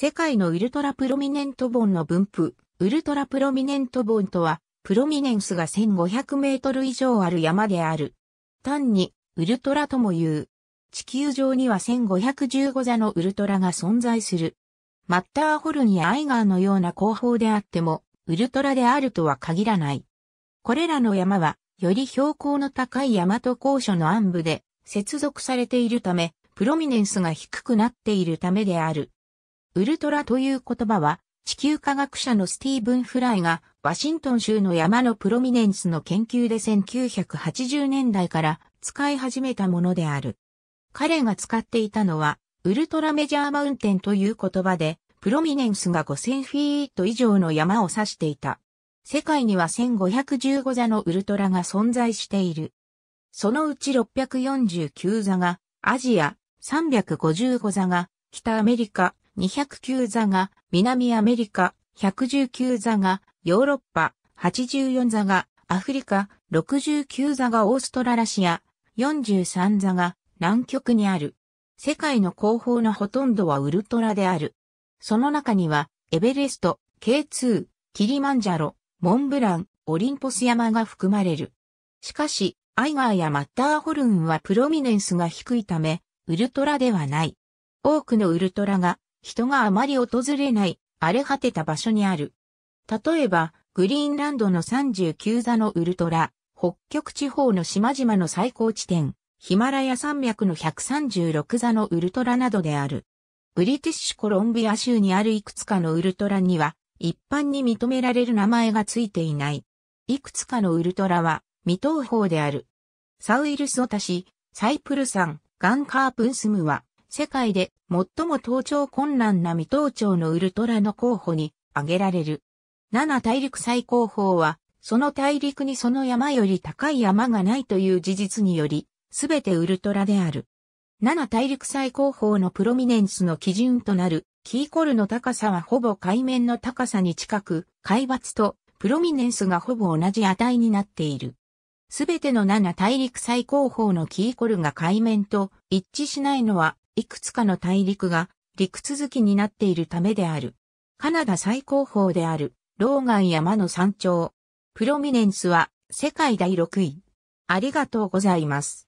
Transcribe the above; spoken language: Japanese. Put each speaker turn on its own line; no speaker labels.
世界のウルトラプロミネントボンの分布。ウルトラプロミネントボンとは、プロミネンスが1500メートル以上ある山である。単に、ウルトラとも言う。地球上には1515座のウルトラが存在する。マッターホルンやアイガーのような工法であっても、ウルトラであるとは限らない。これらの山は、より標高の高い山と高所の暗部で接続されているため、プロミネンスが低くなっているためである。ウルトラという言葉は、地球科学者のスティーブン・フライが、ワシントン州の山のプロミネンスの研究で1980年代から使い始めたものである。彼が使っていたのは、ウルトラメジャーマウンテンという言葉で、プロミネンスが5000フィート以上の山を指していた。世界には1515座のウルトラが存在している。そのうち649座がアジア、355座が北アメリカ、209座が南アメリカ、119座がヨーロッパ、84座がアフリカ、69座がオーストララシア、43座が南極にある。世界の後方のほとんどはウルトラである。その中には、エベレスト、K2、キリマンジャロ、モンブラン、オリンポス山が含まれる。しかし、アイガーやマッターホルンはプロミネンスが低いため、ウルトラではない。多くのウルトラが人があまり訪れない荒れ果てた場所にある。例えば、グリーンランドの39座のウルトラ、北極地方の島々の最高地点、ヒマラヤ山脈の136座のウルトラなどである。ブリティッシュコロンビア州にあるいくつかのウルトラには、一般に認められる名前がついていない。いくつかのウルトラは未登法である。サウイルスオタシ、サイプルン、ガンカープンスムは世界で最も登頂困難な未登頂のウルトラの候補に挙げられる。7大陸最高峰は、その大陸にその山より高い山がないという事実により、すべてウルトラである。7大陸最高峰のプロミネンスの基準となる、キーコルの高さはほぼ海面の高さに近く、海抜とプロミネンスがほぼ同じ値になっている。すべての7大陸最高峰のキーコルが海面と一致しないのはいくつかの大陸が陸続きになっているためである。カナダ最高峰である、ローガン山の山頂。プロミネンスは世界第6位。ありがとうございます。